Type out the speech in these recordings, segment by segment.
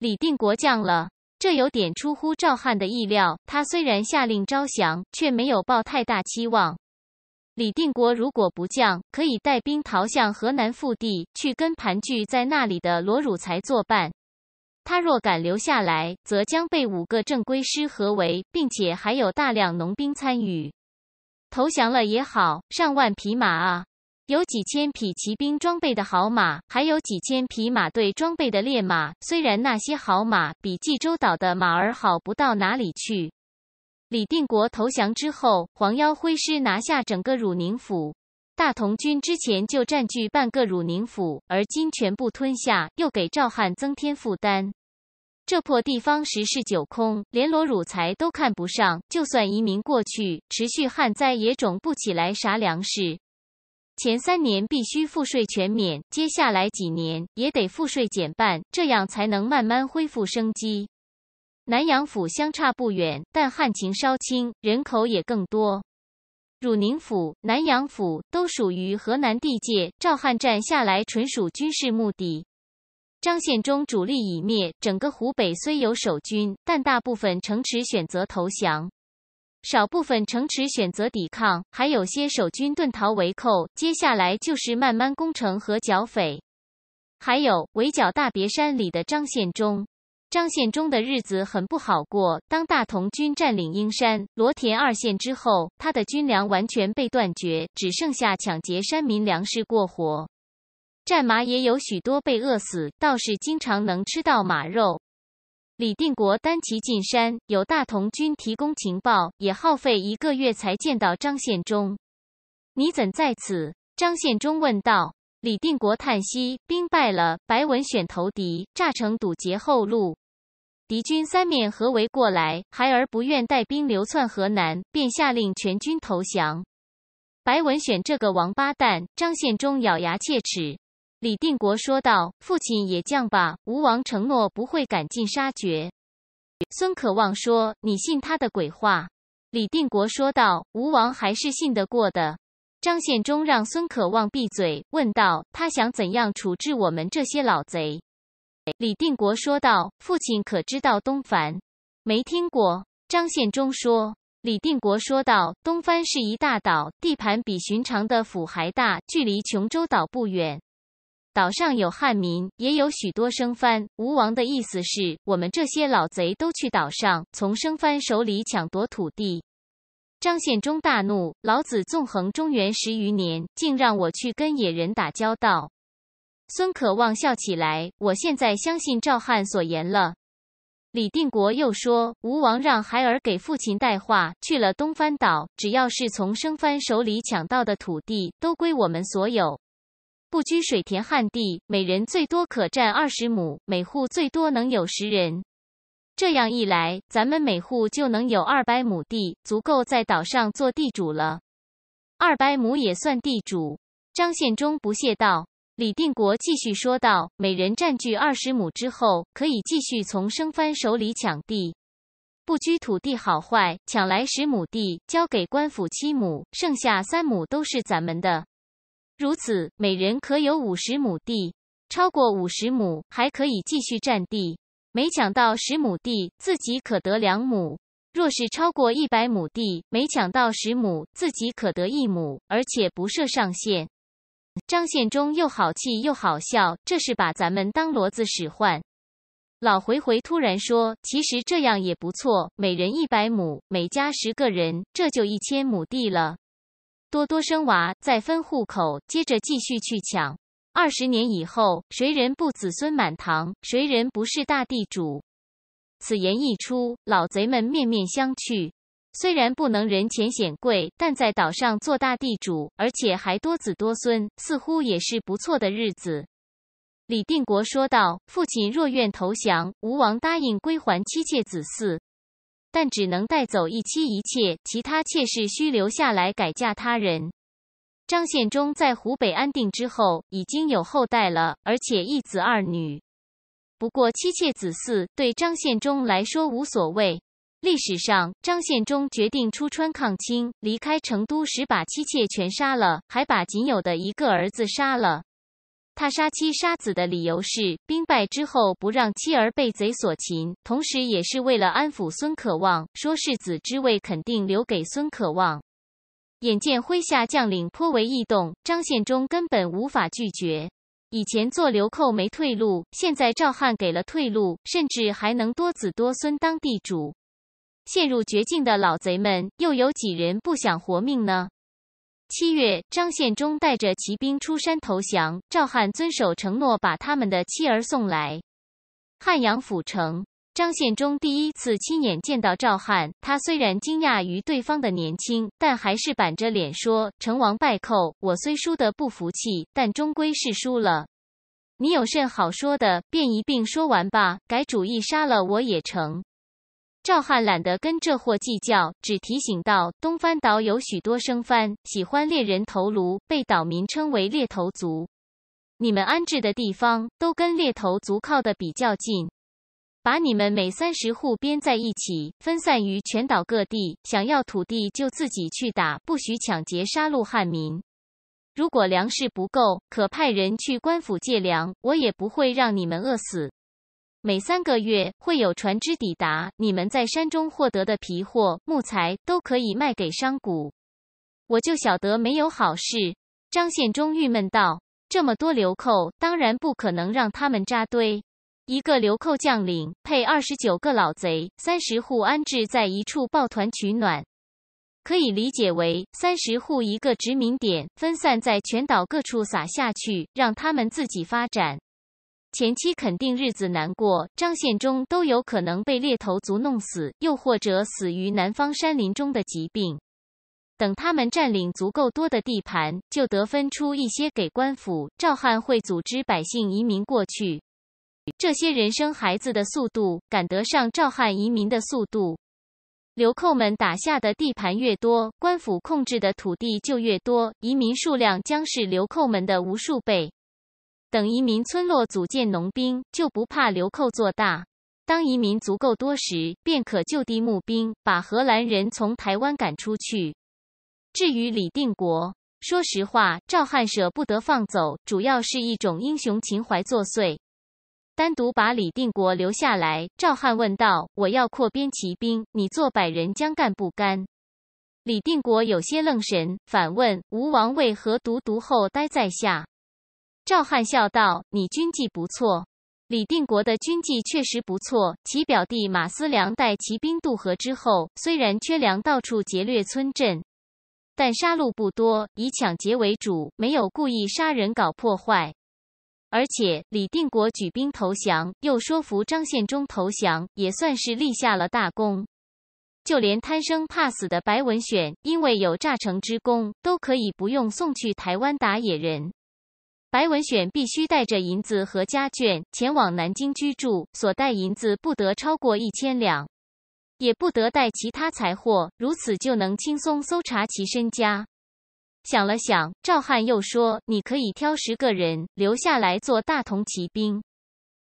李定国降了，这有点出乎赵汉的意料。他虽然下令招降，却没有抱太大期望。李定国如果不降，可以带兵逃向河南腹地，去跟盘踞在那里的罗汝才作伴。他若敢留下来，则将被五个正规师合围，并且还有大量农兵参与。投降了也好，上万匹马啊！有几千匹骑兵装备的好马，还有几千匹马队装备的烈马。虽然那些好马比济州岛的马儿好不到哪里去。李定国投降之后，黄妖挥师拿下整个汝宁府。大同军之前就占据半个汝宁府，而今全部吞下，又给赵汉增添负担。这破地方十室九空，连罗汝才都看不上。就算移民过去，持续旱灾也种不起来啥粮食。前三年必须赋税全免，接下来几年也得赋税减半，这样才能慢慢恢复生机。南阳府相差不远，但旱情稍轻，人口也更多。汝宁府、南阳府都属于河南地界，赵汉战下来纯属军事目的。张献忠主力已灭，整个湖北虽有守军，但大部分城池选择投降。少部分城池选择抵抗，还有些守军遁逃为寇。接下来就是慢慢攻城和剿匪，还有围剿大别山里的张献忠。张献忠的日子很不好过。当大同军占领英山、罗田二县之后，他的军粮完全被断绝，只剩下抢劫山民粮食过活。战马也有许多被饿死，倒是经常能吃到马肉。李定国单骑进山，有大同军提供情报，也耗费一个月才见到张献忠。你怎在此？张献忠问道。李定国叹息：兵败了，白文选投敌，炸城堵截后路，敌军三面合围过来，孩儿不愿带兵流窜河南，便下令全军投降。白文选这个王八蛋！张献忠咬牙切齿。李定国说道：“父亲也降吧。”吴王承诺不会赶尽杀绝。孙可望说：“你信他的鬼话？”李定国说道：“吴王还是信得过的。”张献忠让孙可望闭嘴，问道：“他想怎样处置我们这些老贼？”李定国说道：“父亲可知道东藩？没听过。”张献忠说：“李定国说道，东藩是一大岛，地盘比寻常的府还大，距离琼州岛不远。”岛上有汉民，也有许多生番。吴王的意思是我们这些老贼都去岛上，从生番手里抢夺土地。张献忠大怒：“老子纵横中原十余年，竟让我去跟野人打交道！”孙可望笑起来：“我现在相信赵汉所言了。”李定国又说：“吴王让孩儿给父亲带话，去了东番岛，只要是从生番手里抢到的土地，都归我们所有。”不拘水田旱地，每人最多可占二十亩，每户最多能有十人。这样一来，咱们每户就能有二百亩地，足够在岛上做地主了。二百亩也算地主。”张献忠不屑道。李定国继续说道：“每人占据二十亩之后，可以继续从生番手里抢地。不拘土地好坏，抢来十亩地，交给官府七亩，剩下三亩都是咱们的。”如此，每人可有五十亩地，超过五十亩还可以继续占地。每抢到十亩地，自己可得两亩；若是超过一百亩地，每抢到十亩，自己可得一亩，而且不设上限。张献忠又好气又好笑，这是把咱们当骡子使唤。老回回突然说：“其实这样也不错，每人一百亩，每家十个人，这就一千亩地了。”多多生娃，再分户口，接着继续去抢。二十年以后，谁人不子孙满堂，谁人不是大地主？此言一出，老贼们面面相觑。虽然不能人前显贵，但在岛上做大地主，而且还多子多孙，似乎也是不错的日子。李定国说道：“父亲若愿投降，吴王答应归还妻妾子嗣。”但只能带走一妻一妾，其他妾室需留下来改嫁他人。张献忠在湖北安定之后已经有后代了，而且一子二女。不过妻妾子嗣对张献忠来说无所谓。历史上，张献忠决定出川抗清，离开成都时把妻妾全杀了，还把仅有的一个儿子杀了。他杀妻杀子的理由是，兵败之后不让妻儿被贼所擒，同时也是为了安抚孙可望，说世子之位肯定留给孙可望。眼见麾下将领颇为异动，张献忠根本无法拒绝。以前做流寇没退路，现在赵汉给了退路，甚至还能多子多孙当地主。陷入绝境的老贼们，又有几人不想活命呢？七月，张献忠带着骑兵出山投降。赵汉遵守承诺，把他们的妻儿送来。汉阳府城，张献忠第一次亲眼见到赵汉。他虽然惊讶于对方的年轻，但还是板着脸说：“成王败寇，我虽输得不服气，但终归是输了。你有甚好说的，便一并说完吧。改主意杀了我也成。”赵汉懒得跟这货计较，只提醒道：“东番岛有许多生番，喜欢猎人头颅，被岛民称为猎头族。你们安置的地方都跟猎头族靠得比较近，把你们每三十户编在一起，分散于全岛各地。想要土地就自己去打，不许抢劫杀戮汉民。如果粮食不够，可派人去官府借粮，我也不会让你们饿死。”每三个月会有船只抵达，你们在山中获得的皮货、木材都可以卖给商贾。我就晓得没有好事。张献忠郁闷道：“这么多流寇，当然不可能让他们扎堆。一个流寇将领配二十九个老贼，三十户安置在一处抱团取暖，可以理解为三十户一个殖民点，分散在全岛各处撒下去，让他们自己发展。”前期肯定日子难过，张献忠都有可能被猎头族弄死，又或者死于南方山林中的疾病。等他们占领足够多的地盘，就得分出一些给官府。赵汉会组织百姓移民过去，这些人生孩子的速度赶得上赵汉移民的速度。流寇们打下的地盘越多，官府控制的土地就越多，移民数量将是流寇们的无数倍。等移民村落组建农兵，就不怕流寇做大。当移民足够多时，便可就地募兵，把荷兰人从台湾赶出去。至于李定国，说实话，赵汉舍不得放走，主要是一种英雄情怀作祟。单独把李定国留下来，赵汉问道：“我要扩编骑兵，你做百人将，干不干？”李定国有些愣神，反问：“吴王为何独独后待在下？”赵汉笑道：“你军纪不错。李定国的军纪确实不错。其表弟马思良带骑兵渡河之后，虽然缺粮，到处劫掠村镇，但杀戮不多，以抢劫为主，没有故意杀人搞破坏。而且李定国举兵投降，又说服张献忠投降，也算是立下了大功。就连贪生怕死的白文选，因为有诈城之功，都可以不用送去台湾打野人。”白文选必须带着银子和家眷前往南京居住，所带银子不得超过一千两，也不得带其他财货，如此就能轻松搜查其身家。想了想，赵汉又说：“你可以挑十个人留下来做大同骑兵，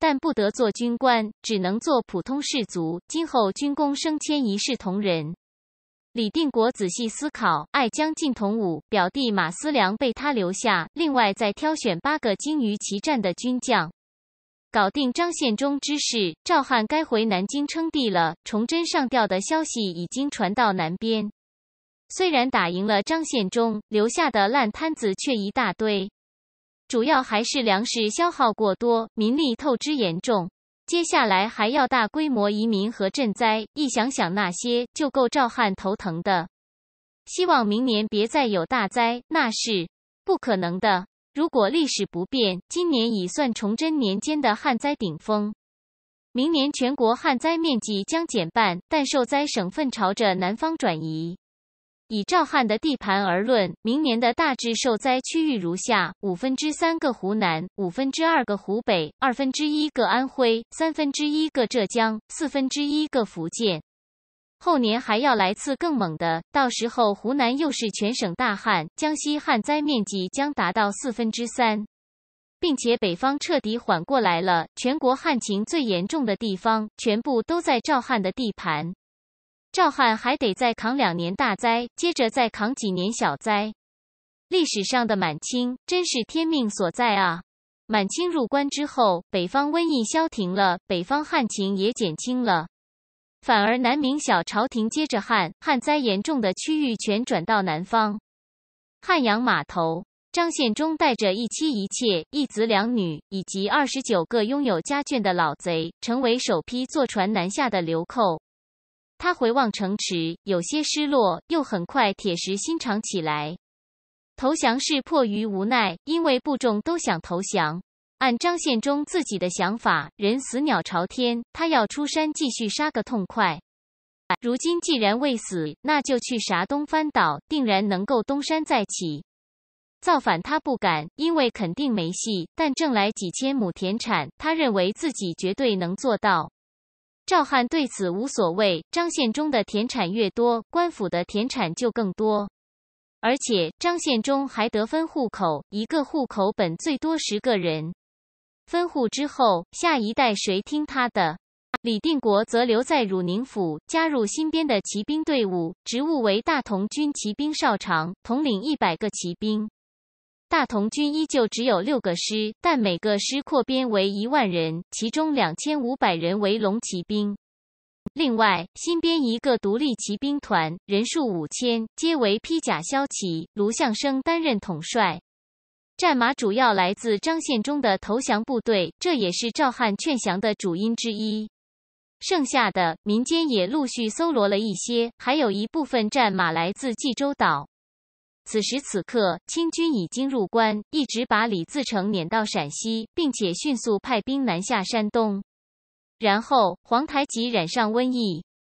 但不得做军官，只能做普通士卒，今后军功升迁一视同仁。”李定国仔细思考，爱将靳同武、表弟马思良被他留下，另外再挑选八个精于奇战的军将，搞定张献忠之事。赵汉该回南京称帝了。崇祯上吊的消息已经传到南边，虽然打赢了张献忠，留下的烂摊子却一大堆，主要还是粮食消耗过多，民力透支严重。接下来还要大规模移民和赈灾，一想想那些就够赵汉头疼的。希望明年别再有大灾，那是不可能的。如果历史不变，今年已算崇祯年间的旱灾顶峰，明年全国旱灾面积将减半，但受灾省份朝着南方转移。以赵汉的地盘而论，明年的大致受灾区域如下：五分之三个湖南，五分之二个湖北，二分之一个安徽，三分之一个浙江，四分之一个福建。后年还要来次更猛的，到时候湖南又是全省大旱，江西旱灾面积将达到四分之三，并且北方彻底缓过来了，全国旱情最严重的地方全部都在赵汉的地盘。赵汉还得再扛两年大灾，接着再扛几年小灾。历史上的满清真是天命所在啊！满清入关之后，北方瘟疫消停了，北方旱情也减轻了，反而南明小朝廷接着旱，旱灾严重的区域全转到南方。汉阳码头，张献忠带着一妻一妾、一子两女以及二十九个拥有家眷的老贼，成为首批坐船南下的流寇。他回望城池，有些失落，又很快铁石心肠起来。投降是迫于无奈，因为部众都想投降。按张献忠自己的想法，人死鸟朝天，他要出山继续杀个痛快。如今既然未死，那就去啥东翻岛，定然能够东山再起。造反他不敢，因为肯定没戏。但挣来几千亩田产，他认为自己绝对能做到。赵汉对此无所谓。张献忠的田产越多，官府的田产就更多。而且张献忠还得分户口，一个户口本最多十个人。分户之后，下一代谁听他的？李定国则留在汝宁府，加入新编的骑兵队伍，职务为大同军骑兵少长，统领一百个骑兵。大同军依旧只有六个师，但每个师扩编为一万人，其中两千五百人为龙骑兵。另外新编一个独立骑兵团，人数五千，皆为披甲骁骑。卢象升担任统帅。战马主要来自张献忠的投降部队，这也是赵汉劝降的主因之一。剩下的民间也陆续搜罗了一些，还有一部分战马来自济州岛。此时此刻，清军已经入关，一直把李自成撵到陕西，并且迅速派兵南下山东。然后，皇太极染上瘟疫。